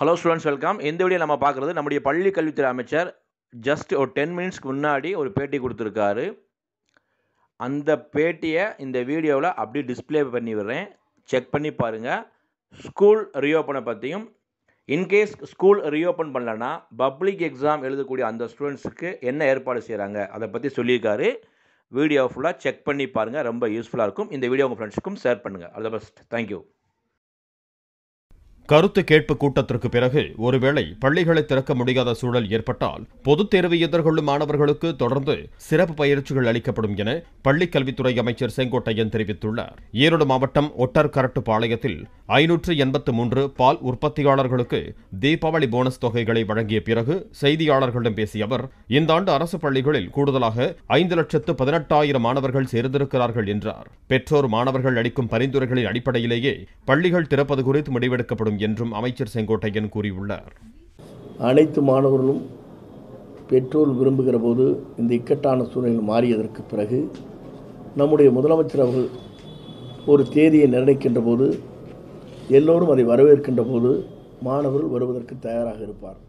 hello students welcome இந்த video நம்ம பார்க்குறது நம்முடைய பள்ளி கல்வித்துறை அமைச்சர் ஜஸ்ட் ஒரு டென் மினிட்ஸ்க்கு முன்னாடி ஒரு பேட்டி கொடுத்துருக்காரு அந்த பேட்டியை இந்த வீடியோவில் அப்படியே டிஸ்பிளே பண்ணி விடுறேன் செக் பண்ணி பாருங்கள் ஸ்கூல் ரீஓப்பனை பற்றியும் இன்கேஸ் ஸ்கூல் ரீஓப்பன் பண்ணலன்னா பப்ளிக் எக்ஸாம் எழுதக்கூடிய அந்த ஸ்டூடெண்ட்ஸுக்கு என்ன ஏற்பாடு செய்கிறாங்க அதை பற்றி சொல்லியிருக்காரு வீடியோ ஃபுல்லாக செக் பண்ணி பாருங்கள் ரொம்ப யூஸ்ஃபுல்லாக இருக்கும் இந்த வீடியோ உங்கள் ஃப்ரெண்ட்ஸுக்கும் ஷேர் பண்ணுங்கள் அது பெஸ்ட் தேங்க்யூ கருத்து கேட்பு கூட்டத்திற்கு பிறகு ஒருவேளை பள்ளிகளை திறக்க முடியாத சூழல் ஏற்பட்டால் பொதுத் தேர்வு எதிர்கொள்ளும் மாணவர்களுக்கு தொடர்ந்து சிறப்பு பயிற்சிகள் அளிக்கப்படும் என பள்ளிக் கல்வித்துறை அமைச்சர் செங்கோட்டையன் தெரிவித்துள்ளார் ஈரோடு மாவட்டம் ஒட்டர் கரட்டு பாளையத்தில் ஐநூற்று எண்பத்து மூன்று பால் உற்பத்தியாளர்களுக்கு தீபாவளி போனஸ் தொகைகளை வழங்கிய பிறகு செய்தியாளர்களிடம் பேசிய அவர் இந்த ஆண்டு அரசு பள்ளிகளில் கூடுதலாக ஐந்து லட்சத்து பதினெட்டாயிரம் மாணவர்கள் சேர்ந்திருக்கிறார்கள் என்றார் பெற்றோர் மாணவர்கள் அளிக்கும் பரிந்துரைகளின் அடிப்படையிலேயே பள்ளிகள் திறப்பது குறித்து முடிவெடுக்கப்படும் என்றும் அமைச்சர் செங்கோட்டையன் கூறியுள்ளார் அனைத்து மாணவர்களும் பெற்றோர் விரும்புகிற போது இந்த இக்கட்டான சூழ்நிலை மாறியதற்கு பிறகு நம்முடைய முதலமைச்சர் அவர்கள் ஒரு தேதியை நிர்ணயிக்கின்ற போது எல்லோரும் அதை வரவேற்கின்ற போது மாணவர்கள் வருவதற்கு தயாராக இருப்பார்